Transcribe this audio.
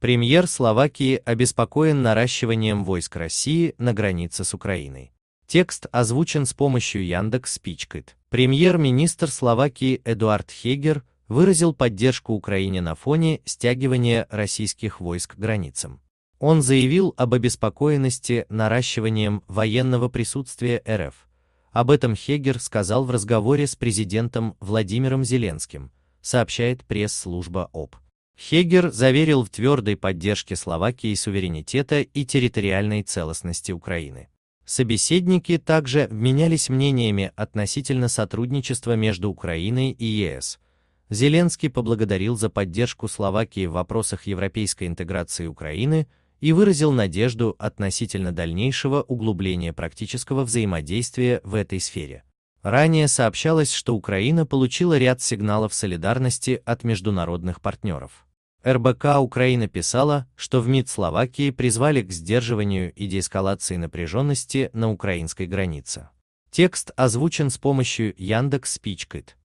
Премьер Словакии обеспокоен наращиванием войск России на границе с Украиной. Текст озвучен с помощью Яндекс Спичкит. Премьер-министр Словакии Эдуард Хегер выразил поддержку Украине на фоне стягивания российских войск к границам. Он заявил об обеспокоенности наращиванием военного присутствия РФ. Об этом Хегер сказал в разговоре с президентом Владимиром Зеленским, сообщает пресс-служба ОП. Хегер заверил в твердой поддержке Словакии суверенитета и территориальной целостности Украины. Собеседники также обменялись мнениями относительно сотрудничества между Украиной и ЕС. Зеленский поблагодарил за поддержку Словакии в вопросах европейской интеграции Украины и выразил надежду относительно дальнейшего углубления практического взаимодействия в этой сфере. Ранее сообщалось, что Украина получила ряд сигналов солидарности от международных партнеров. РБК Украина писала, что в МИД Словакии призвали к сдерживанию и деэскалации напряженности на украинской границе. Текст озвучен с помощью Яндекс Спичкит.